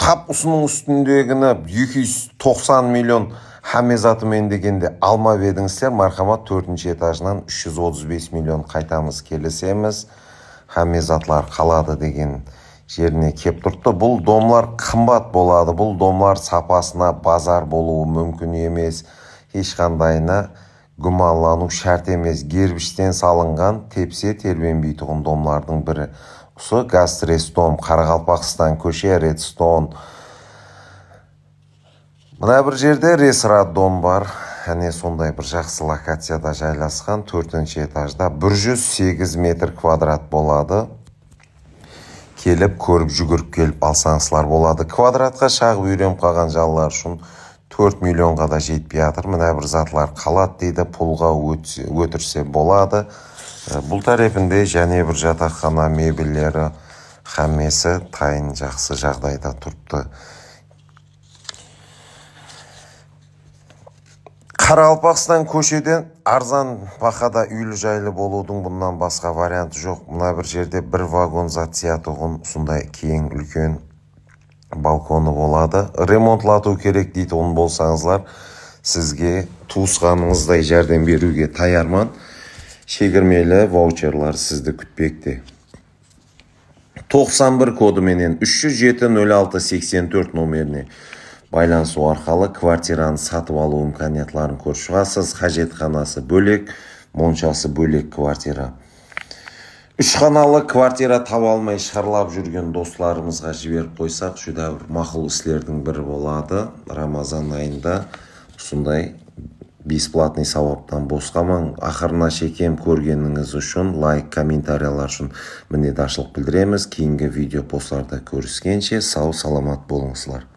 тап ұсының үстіндегіні екі тоқсан миллион атымен дегенде алмап едіңіздер мархамат төртінші этажынан 335 миллион қайтамыз келісеміз хамезатлар қалады деген жеріне кеп тұрды бұл домлар қымбат болады бұл домлар сапасына базар болуы мүмкін емес ешқандайына гуманлануу шарт емес. Гербіштен салынған тепсе тербенбейтұғын домлардың бірі осы гастрестом қарақалпақстан көше редстон мына бір жерде Рес-Рад-Дом бар әне сондай бір жақсы локацияда жайласқан төртінші этажда 108 метр квадрат болады келіп көріп жүгіріп келіп алсаңызлар болады квадратқа шағып үйреніп қалған жалылар үшін 4 миллионға да жетпей жатыр мына бір затлар қалады дейді пұлға өтірсе болады э, бұл тарифінде және бір жатақхана мебельлері хәммесі тайын жақсы жағдайда тұрыпты қарақалпақстан көшеден арзан бағада үйлі жайлы болудың бұнан басқа варианты жоқ мына бір жерде бір вагон зат сиятұғын сондай кең үлкен балконы болады ремонтлату керек дейтін болсаңыздар сізге туысқаныңыздай жәрдем беруге таярман шегірмелі ваучерлар сізді күтпекте 91 кодыменен 307-06-84 номеріне байланысу арқалы квартираны сатып алу мүмкіниятларын көріп шығасыз қажетханасы бөлек моншасы бөлек квартира қаналы квартира таба алмай шарлап жүрген достарымызға жіберіп қойсақ жүда бір мақұл істердің бірі болады рамазан айында сондай бесплатный сауаптан бос қалмаң ақырына шекем көргеніңіз үшін лайк комментариялар үшін мінеді ашылып білдіреміз кейінгі видео постларда көріскенше сау саламат болыңыздар